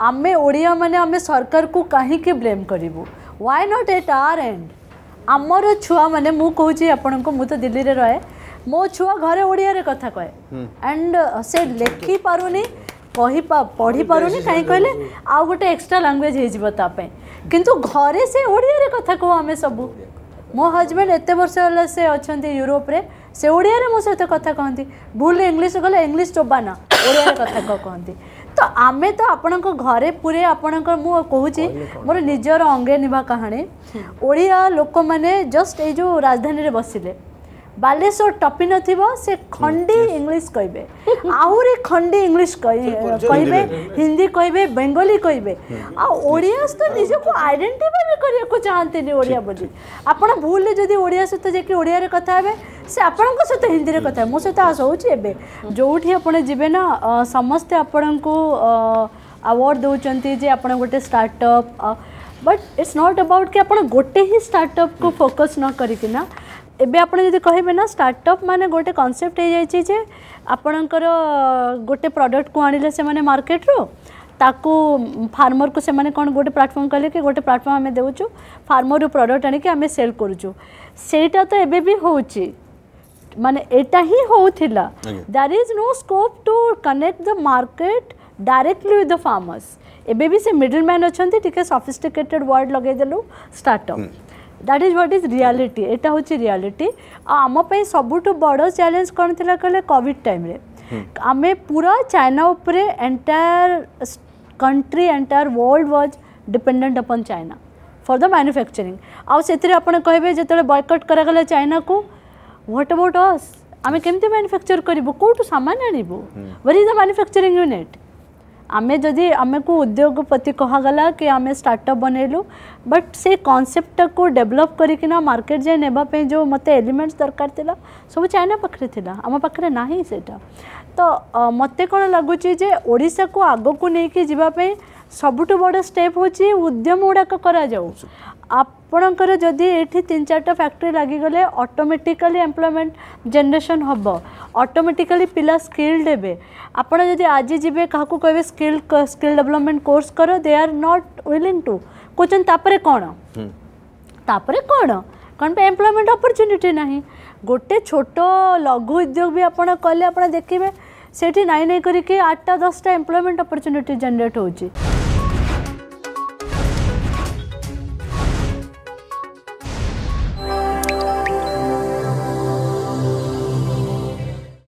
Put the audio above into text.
आम ओडिया मैंने आम सरकार को कहीं ब्लेम करूँ why not at R and आमर छुआ मैंने मुझे आपण को तो दिल्ली में रहे मो छुआ घर ओडिया रे कथा कहे एंड हम्म। uh, से लिखि पार नहीं पा, पढ़ी पारे कहीं कहले आउ गोटे एक्सट्रा लांगुएज होता कि घरे से ओडिया कथा कहू आम सब मो हजबैंड एत वर्ष होगा से अच्छा यूरोप्रे से ओडिया मो सहित कथ कहते भूल इंग्लीश गल इंग्लीश टोबाना ओडिया कथ कहते ଆମେ ତ ଆପଣଙ୍କ ଘରେ ପୁରେ ଆପଣଙ୍କ ମୁଁ କହୁଛି ମୋର ନିଜର ଅଙ୍ଗେ ନିଭା କାହାଣୀ ଓଡ଼ିଆ ଲୋକମାନେ ଜଷ୍ଟ ଏଇ ଯେଉଁ ରାଜଧାନୀରେ ବସିଲେ बालेश्वर टपी न से खंडे इंग्लीश कह आंडे इंग्लीश कहे हिंदी कहे बेंगली कहे आड़िया सहित निजक आईडेटिफाई भी करने को चाहते ओडिया बोली आप भूल जी ओडिया सहित जाए कथे से आपण सहित हिंदी में कथा मो सहित आसोच एवं जो भी आपे ना समस्ते आपण को आवार्ड आप गोटे startup but it's not about कि आप गोटे ही स्टार्टअप को फोकस न करना ଏବେ ଆପଣ ଯଦି କହିବେ ନା ଷ୍ଟାର୍ଟଅପ୍ ମାନେ ଗୋଟେ କନସେପ୍ଟ ହେଇଯାଇଛି ଯେ ଆପଣଙ୍କର ଗୋଟେ ପ୍ରଡ଼କ୍ଟକୁ ଆଣିଲେ ସେମାନେ ମାର୍କେଟରୁ ତାକୁ ଫାର୍ମରକୁ ସେମାନେ କ'ଣ ଗୋଟେ ପ୍ଲାଟଫର୍ମ କହିଲେ କି ଗୋଟେ ପ୍ଲାଟଫର୍ମ ଆମେ ଦେଉଛୁ ଫାର୍ମରରୁ ପ୍ରଡ଼କ୍ଟ ଆଣିକି ଆମେ ସେଲ୍ କରୁଛୁ ସେଇଟା ତ ଏବେ ବି ହେଉଛି ମାନେ ଏଇଟା ହିଁ ହେଉଥିଲା that is no scope to connect the market directly with the farmers ଏବେ ବି ସେ ମିଡିଲ୍ ମ୍ୟାନ୍ ଅଛନ୍ତି ଟିକେ ସଫିଷ୍ଟିକେଟେଡ୍ ୱାର୍ଡ଼ ଲଗେଇଦେଲୁ startup that is what is reality এটা হচ্ছে রিয়ালিটি আম সবুঠু বড় চ্যালেঞ্জ কোণ লা কলে কোভিড টাইমে আমি পুরা চাইনা উপরে entire country entire world was dependent upon China for the manufacturing आउ से कहे जो बयकट करागला चाइना को व्हाट अबाउट अस आम केमती मैन्युफैक्चर करूँ कौटू सामान आणबू where is the manufacturing unit आम जदि आम को उद्योगपति कहगला कि आम स्टार्टअप बनैलु बट से कनसेप्टा को डेभलप करना मार्केट जाए नापी जो मत एलिमेंट्स दरकार थी सब चाइना पाखे आम पाखे ना से तो मत कौन लगुच को आग को लेकिन जीप सबुठ बड़ स्टेप हूँ उद्यम गुड़ाक ଆପଣଙ୍କର ଯଦି ଏଠି ତିନି ଚାରିଟା ଫ୍ୟାକ୍ଟ୍ରି ଲାଗିଗଲେ ଅଟୋମେଟିକାଲି ଏମ୍ପ୍ଲୟମେଣ୍ଟ ଜେନେରେସନ୍ ହେବ ଅଟୋମେଟିକାଲି ପିଲା ସ୍କିଲ୍ ଦେବେ ଆପଣ ଯଦି ଆଜି ଯିବେ କାହାକୁ କହିବେ ସ୍କିଲ୍ ସ୍କିଲ୍ ଡେଭଲପମେଣ୍ଟ କୋର୍ସ କର they are not willing to କହୁଛନ୍ତି ତାପରେ କ'ଣ ତାପରେ କ'ଣ କ'ଣ ପାଇଁ ଏମ୍ପ୍ଲୟମେଣ୍ଟ ଅପରଚ୍ୟୁନିଟି ନାହିଁ ଗୋଟେ ଛୋଟ ଲଘୁ ଉଦ୍ୟୋଗ ବି ଆପଣ କଲେ ଆପଣ ଦେଖିବେ ସେଠି ନାଇଁ ନାଇଁ କରିକି ଆଠଟା ଦଶଟା ଏମ୍ପ୍ଲୟମେଣ୍ଟ ଅପରଚ୍ୟୁନିଟି ଜେନେରେଟ୍ ହେଉଛି